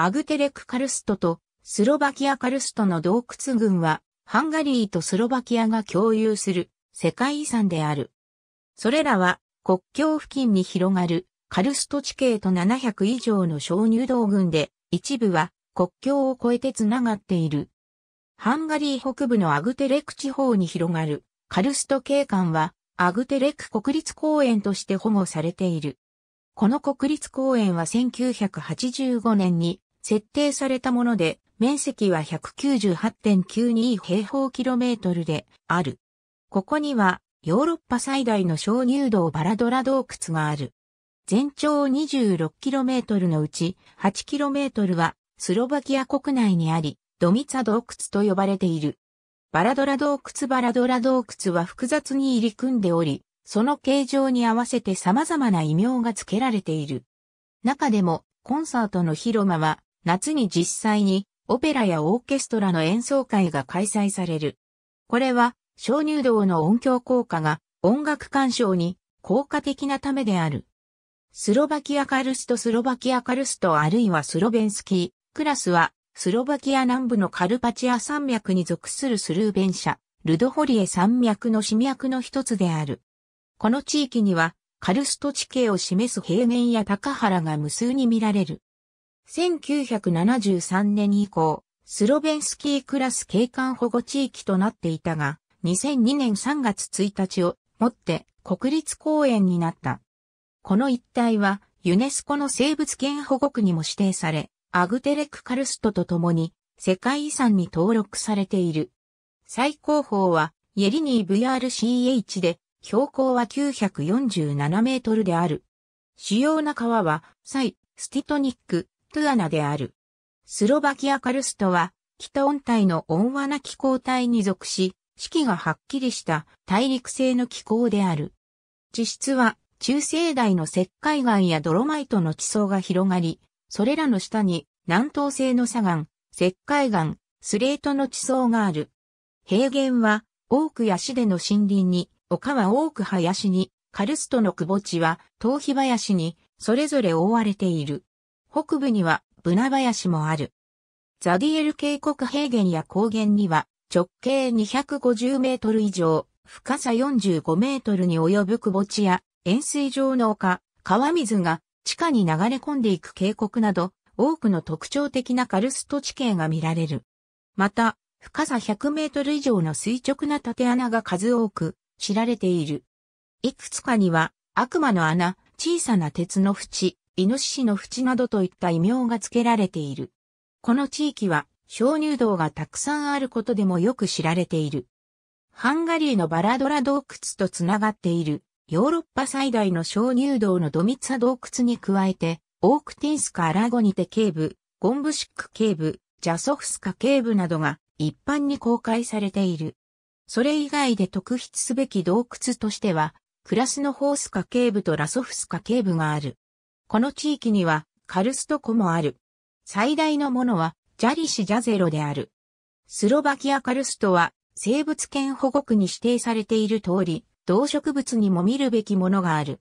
アグテレク・カルストとスロバキア・カルストの洞窟群は、ハンガリーとスロバキアが共有する世界遺産である。それらは国境付近に広がるカルスト地形と700以上の小入道群で、一部は国境を越えて繋がっている。ハンガリー北部のアグテレク地方に広がるカルスト景観はアグテレク国立公園として保護されている。この国立公園は1985年に設定されたもので、面積は198.92平方キロメートルである。ここにはヨーロッパ最大の小乳道バラドラ洞窟がある。全長 26km のうち 8km はスロバキア国内にあり、ドミツァ洞窟と呼ばれている。バラドラ洞窟バラドラ洞窟は複雑に入り組んでおり、その形状に合わせて様々な異名が付けられている。中でもコンサートの広間は夏に実際にオペラやオーケストラの演奏会が開催される。これは、鍾乳洞の音響効果が音楽鑑賞に効果的なためである。スロバキアカルストスロバキアカルストあるいはスロベンスキークラスはスロバキア南部のカルパチア山脈に属するスルーベン社、ルドホリエ山脈の市脈の一つである。この地域にはカルスト地形を示す平原や高原が無数に見られる。1973年以降、スロベンスキークラス景観保護地域となっていたが、2002年3月1日をもって国立公園になった。この一帯はユネスコの生物圏保護区にも指定され、アグテレクカルストと共に世界遺産に登録されている。最高峰はイェリニー VRCH で標高は947メートルである。主要な川はサイ、スティトニック、トゥアナである。スロバキアカルストは、北温帯の温和な気候帯に属し、四季がはっきりした大陸性の気候である。地質は、中生代の石灰岩やドロマイトの地層が広がり、それらの下に南東性の砂岩、石灰岩、スレートの地層がある。平原は、多くヤシでの森林に、丘は多く林に、カルストの窪地は、頭皮林に、それぞれ覆われている。北部にはブナ林もある。ザディエル渓谷平原や高原には直径250メートル以上、深さ45メートルに及ぶ窪地や円錐状の丘、川水が地下に流れ込んでいく渓谷など多くの特徴的なカルスト地形が見られる。また、深さ100メートル以上の垂直な縦穴が数多く知られている。いくつかには悪魔の穴、小さな鉄の縁、イノシシの淵などといった異名が付けられている。この地域は、鍾乳洞がたくさんあることでもよく知られている。ハンガリーのバラドラ洞窟とつながっている、ヨーロッパ最大の鍾乳洞のドミツァ洞窟に加えて、オークティンスカ・アラゴニテ警部、ゴンブシック警部、ジャソフスカ警部などが一般に公開されている。それ以外で特筆すべき洞窟としては、クラスのホースカ警部とラソフスカ警部がある。この地域にはカルスト湖もある。最大のものはジャリシ・ジャゼロである。スロバキアカルストは生物圏保護区に指定されている通り、動植物にも見るべきものがある。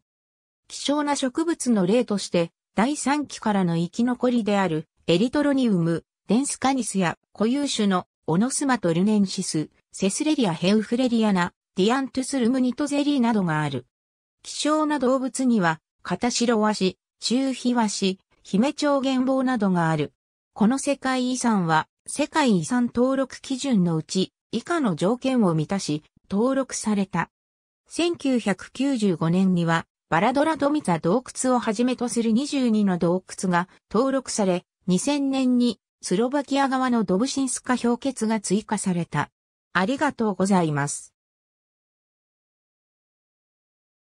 希少な植物の例として、第3期からの生き残りであるエリトロニウム、デンスカニスや固有種のオノスマトルネンシス、セスレリアヘウフレリアナ、ディアントゥスルムニトゼリーなどがある。希少な動物には、カタシロワシ、中日和紙、姫町原望などがある。この世界遺産は、世界遺産登録基準のうち、以下の条件を満たし、登録された。1995年には、バラドラドミザ洞窟をはじめとする22の洞窟が登録され、2000年にスロバキア側のドブシンスカ氷結が追加された。ありがとうございます。